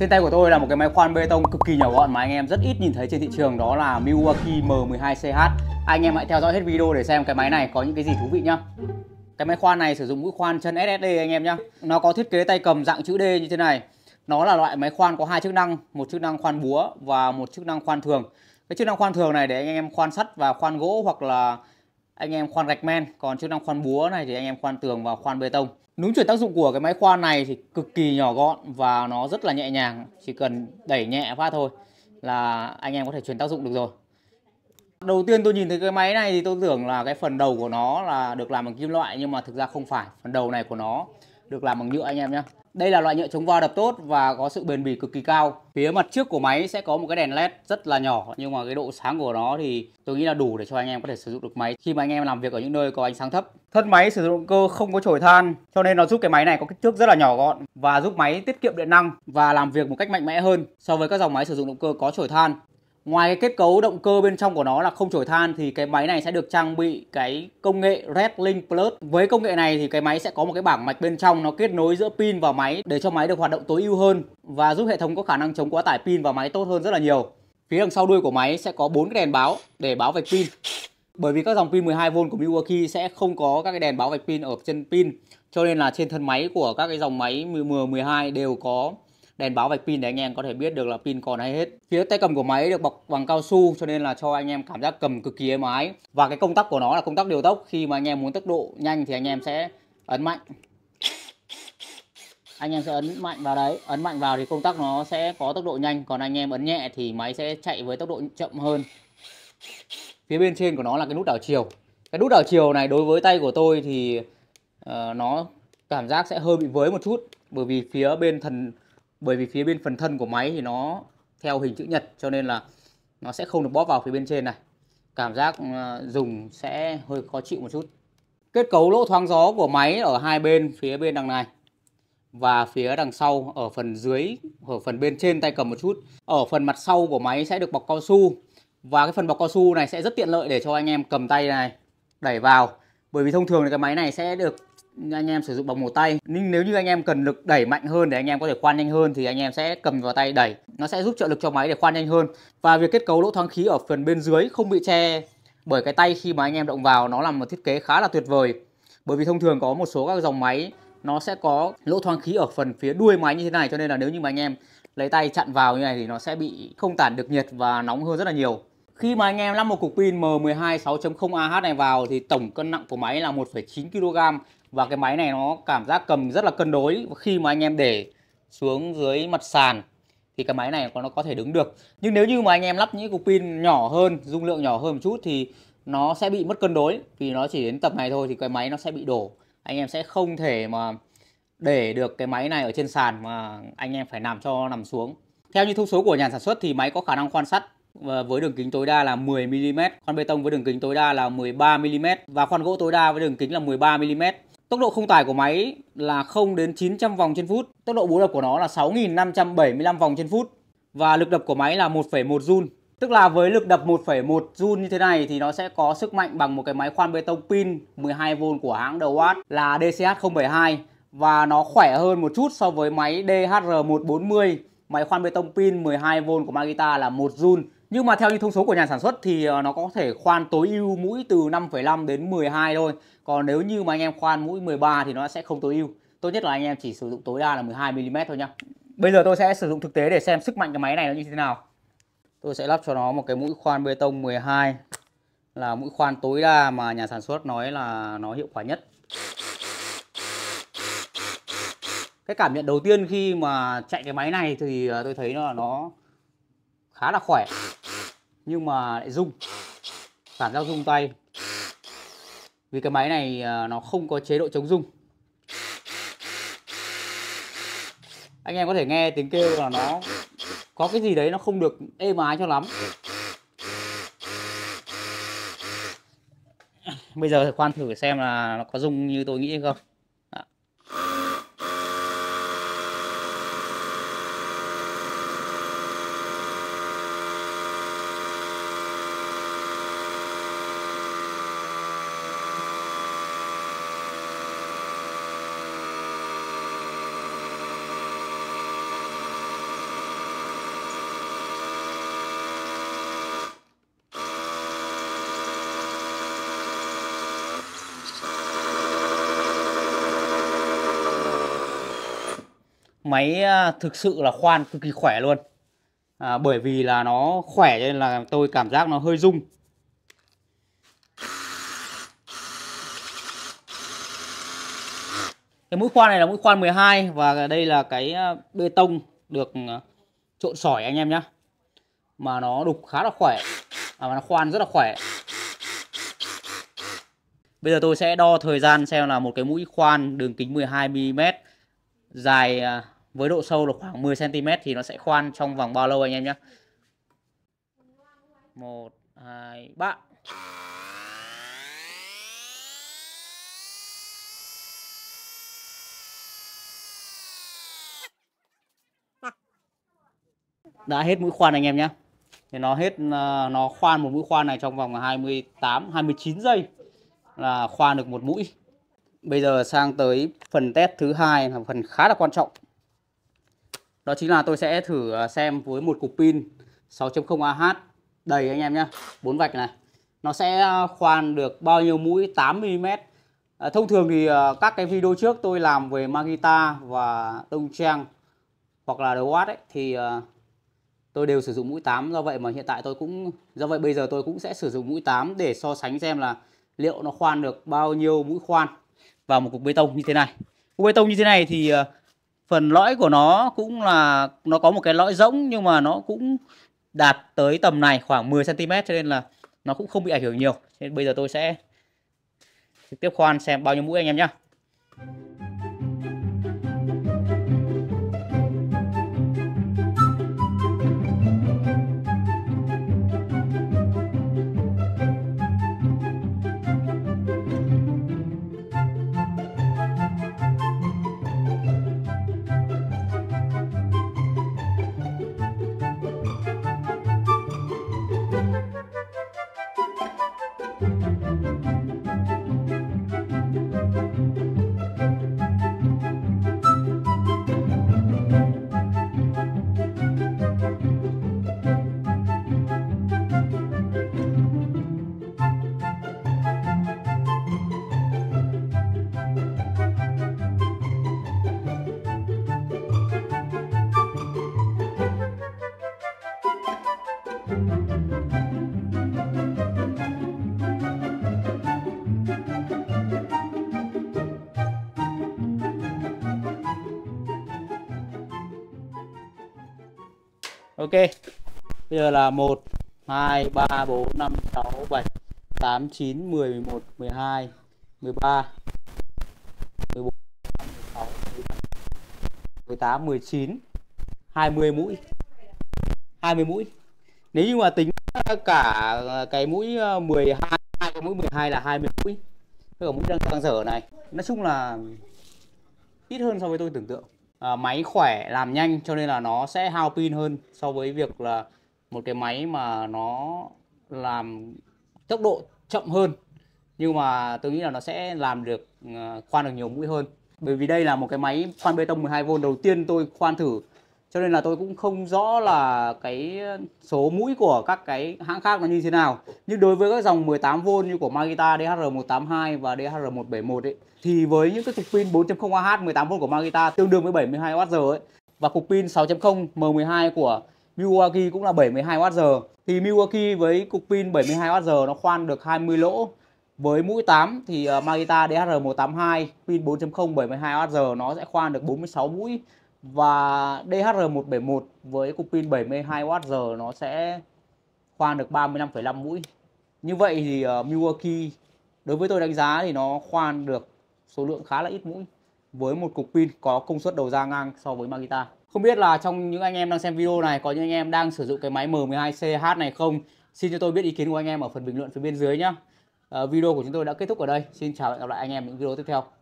Trên tay của tôi là một cái máy khoan bê tông cực kỳ nhỏ gọn mà anh em rất ít nhìn thấy trên thị trường đó là Milwaukee M12CH. Anh em hãy theo dõi hết video để xem cái máy này có những cái gì thú vị nhá. Cái máy khoan này sử dụng mũi khoan chân SSD anh em nhá. Nó có thiết kế tay cầm dạng chữ D như thế này. Nó là loại máy khoan có hai chức năng, một chức năng khoan búa và một chức năng khoan thường. Cái chức năng khoan thường này để anh em khoan sắt và khoan gỗ hoặc là anh em khoan gạch men còn chức năng khoan búa này thì anh em khoan tường và khoan bê tông núm chuyển tác dụng của cái máy khoan này thì cực kỳ nhỏ gọn và nó rất là nhẹ nhàng chỉ cần đẩy nhẹ phát thôi là anh em có thể chuyển tác dụng được rồi đầu tiên tôi nhìn thấy cái máy này thì tôi tưởng là cái phần đầu của nó là được làm bằng kim loại nhưng mà thực ra không phải phần đầu này của nó được làm bằng nhựa anh em nhé đây là loại nhựa chống va đập tốt và có sự bền bỉ cực kỳ cao. Phía mặt trước của máy sẽ có một cái đèn led rất là nhỏ nhưng mà cái độ sáng của nó thì tôi nghĩ là đủ để cho anh em có thể sử dụng được máy khi mà anh em làm việc ở những nơi có ánh sáng thấp. Thân máy sử dụng cơ không có chổi than cho nên nó giúp cái máy này có kích thước rất là nhỏ gọn và giúp máy tiết kiệm điện năng và làm việc một cách mạnh mẽ hơn so với các dòng máy sử dụng động cơ có chổi than. Ngoài cái kết cấu động cơ bên trong của nó là không trổi than thì cái máy này sẽ được trang bị cái công nghệ Redlink Plus. Với công nghệ này thì cái máy sẽ có một cái bảng mạch bên trong nó kết nối giữa pin và máy để cho máy được hoạt động tối ưu hơn và giúp hệ thống có khả năng chống quá tải pin và máy tốt hơn rất là nhiều. Phía đằng sau đuôi của máy sẽ có bốn cái đèn báo để báo vạch pin. Bởi vì các dòng pin 12V của Milwaukee sẽ không có các cái đèn báo vạch pin ở trên pin cho nên là trên thân máy của các cái dòng máy m 12 đều có đèn báo vạch pin để anh em có thể biết được là pin còn hay hết. Phía tay cầm của máy được bọc bằng cao su cho nên là cho anh em cảm giác cầm cực kỳ êm ái. Và cái công tắc của nó là công tắc điều tốc, khi mà anh em muốn tốc độ nhanh thì anh em sẽ ấn mạnh. Anh em sẽ ấn mạnh vào đấy, ấn mạnh vào thì công tắc nó sẽ có tốc độ nhanh, còn anh em ấn nhẹ thì máy sẽ chạy với tốc độ chậm hơn. Phía bên trên của nó là cái nút đảo chiều. Cái nút đảo chiều này đối với tay của tôi thì uh, nó cảm giác sẽ hơi bị với một chút bởi vì phía bên thần bởi vì phía bên phần thân của máy thì nó theo hình chữ nhật cho nên là nó sẽ không được bóp vào phía bên trên này cảm giác ờ, dùng sẽ hơi khó chịu một chút kết cấu lỗ thoáng gió của máy ở hai bên phía bên đằng này và phía đằng sau ở phần dưới ở phần bên trên tay cầm một chút ở phần mặt sau của máy sẽ được bọc cao su và cái phần bọc cao su này sẽ rất tiện lợi để cho anh em cầm tay này đẩy vào bởi vì thông thường thì cái máy này sẽ được anh em sử dụng bằng một tay nhưng nếu như anh em cần lực đẩy mạnh hơn để anh em có thể khoan nhanh hơn thì anh em sẽ cầm vào tay đẩy nó sẽ giúp trợ lực cho máy để khoan nhanh hơn và việc kết cấu lỗ thoáng khí ở phần bên dưới không bị che bởi cái tay khi mà anh em động vào nó là một thiết kế khá là tuyệt vời bởi vì thông thường có một số các dòng máy nó sẽ có lỗ thoáng khí ở phần phía đuôi máy như thế này cho nên là nếu như mà anh em lấy tay chặn vào như này thì nó sẽ bị không tản được nhiệt và nóng hơn rất là nhiều khi mà anh em lắp một cục pin M12 6.0 AH này vào thì tổng cân nặng của máy là 1,9 kg và cái máy này nó cảm giác cầm rất là cân đối khi mà anh em để xuống dưới mặt sàn thì cái máy này nó có thể đứng được nhưng nếu như mà anh em lắp những cục pin nhỏ hơn dung lượng nhỏ hơn một chút thì nó sẽ bị mất cân đối vì nó chỉ đến tập này thôi thì cái máy nó sẽ bị đổ anh em sẽ không thể mà để được cái máy này ở trên sàn mà anh em phải nằm cho nằm xuống theo như thông số của nhà sản xuất thì máy có khả năng khoan sắt ờ, với đường kính tối đa là 10 mm, khoan bê tông với đường kính tối đa là 13 mm và khoan gỗ tối đa với đường kính là 13 mm. Tốc độ không tải của máy là 0 đến 900 vòng trên phút. Tốc độ bố đập của nó là 6.575 vòng trên phút. Và lực đập của máy là 1,1 Joule. Tức là với lực đập 1,1 Joule như thế này thì nó sẽ có sức mạnh bằng một cái máy khoan bê tông pin 12V của hãng The Watt là DCH072 và nó khỏe hơn một chút so với máy DHR140 máy khoan bê tông pin 12V của Magita là 1 Joule nhưng mà theo như thông số của nhà sản xuất thì ờ, nó có thể khoan tối ưu mũi từ 5,5 đến 12 thôi. Còn nếu như mà anh em khoan mũi 13 thì nó sẽ không tối ưu. Tốt nhất là anh em chỉ sử dụng tối đa là 12 mm thôi nhá. Bây giờ tôi sẽ sử dụng thực tế để xem sức mạnh cái máy này nó như thế nào. Tôi sẽ lắp cho nó một cái mũi khoan bê tông 12 là mũi khoan tối đa mà nhà sản xuất nói là nó hiệu quả nhất. Cái cảm nhận đầu tiên khi mà chạy cái máy này thì ờ, tôi thấy nó là nó khá là khỏe nhưng mà lại rung phản ra rung tay vì cái máy này à, nó không có chế độ chống rung anh em có thể nghe tiếng kêu là nó có cái gì đấy nó không được êm ái cho lắm bây giờ thì khoan thử xem là nó có rung như tôi nghĩ hay không máy à, thực sự là khoan cực kỳ khỏe luôn à, bởi vì là nó khỏe nên là tôi cảm giác nó hơi rung cái mũi khoan này là mũi khoan 12 và đây là cái à, bê tông được à, trộn sỏi anh em nhé mà nó đục khá là khỏe à, mà nó khoan rất là khỏe bây giờ tôi sẽ đo thời gian xem là một cái mũi khoan đường kính 12 mm dài với độ sâu là khoảng 10 cm thì nó sẽ khoan trong vòng bao lâu anh em nhé 1 2 3 đã hết mũi khoan anh em nhé thì nó hết à, nó khoan một mũi khoan này trong vòng 28 29 giây là khoan được một mũi bây giờ sang tới phần test thứ hai là phần khá là quan trọng đó chính là tôi sẽ thử à, xem với một cục pin 6.0 AH đầy anh em nhé bốn vạch này nó sẽ à, khoan được bao nhiêu mũi 8mm à, thông thường thì à, các cái video trước tôi làm về Magita và Đông Trang hoặc là đầu ấy thì tôi đều sử dụng mũi 8 do vậy mà hiện tại tôi cũng do vậy bây giờ tôi cũng sẽ sử dụng mũi 8 để so sánh xem là liệu nó khoan được bao nhiêu mũi khoan vào một cục bê tông như thế này cục bê tông như thế này thì phần lõi của nó cũng là nó có một cái lõi rỗng nhưng mà nó cũng đạt tới tầm này khoảng 10 cm cho nên là nó cũng không bị ảnh hưởng nhiều. nên bây giờ tôi sẽ trực tiếp khoan xem bao nhiêu mũi anh em nhá. ok bây giờ là 1 2 3 4 5 6 7 8 9 10 11 12 13 14 15 16 17 18 19 20 mũi 20 mũi nếu như mà tính cả cái mũi 12 ờ, cái mũi 12 là 20 mũi cái cả mũi đang dở này nói chung là ít hơn so với tôi tưởng tượng à, máy khỏe làm nhanh cho nên là nó sẽ hao pin hơn so với việc là một cái máy mà nó làm tốc độ chậm hơn nhưng mà tôi nghĩ là nó sẽ làm được ờ, khoan được nhiều mũi hơn bởi vì đây là một cái máy khoan bê tông 12V đầu tiên tôi khoan thử cho nên là tôi cũng không rõ là cái số mũi của các cái hãng khác nó như thế nào nhưng đối với các dòng 18V như của Magita DHR182 và DHR171 ấy thì với những cái cục pin 4.0 Ah 18V của Magita tương đương với 72Wh ấy và cục pin 6.0 M12 của Milwaukee cũng là 72Wh thì Milwaukee với cục pin 72Wh nó khoan được 20 lỗ với mũi 8 thì ờ, Magita dhr 182 pin 4.0 72Wh nó sẽ khoan được 46 mũi và DHR171 với cục pin 72Wh nó sẽ khoan được 35,5 mũi. Như vậy thì uh, Milwaukee đối với tôi đánh giá thì nó khoan được số lượng khá là ít mũi với một cục pin có công suất đầu ra ngang so với MAGITA Không biết là trong những anh em đang xem video này có những anh em đang sử dụng cái máy M12CH này không? Xin cho tôi biết ý kiến của anh em ở phần bình luận phía bên dưới nhé. Uh, ờ, video của chúng tôi đã kết thúc ở đây. Xin chào và hẹn gặp lại anh em những video tiếp theo.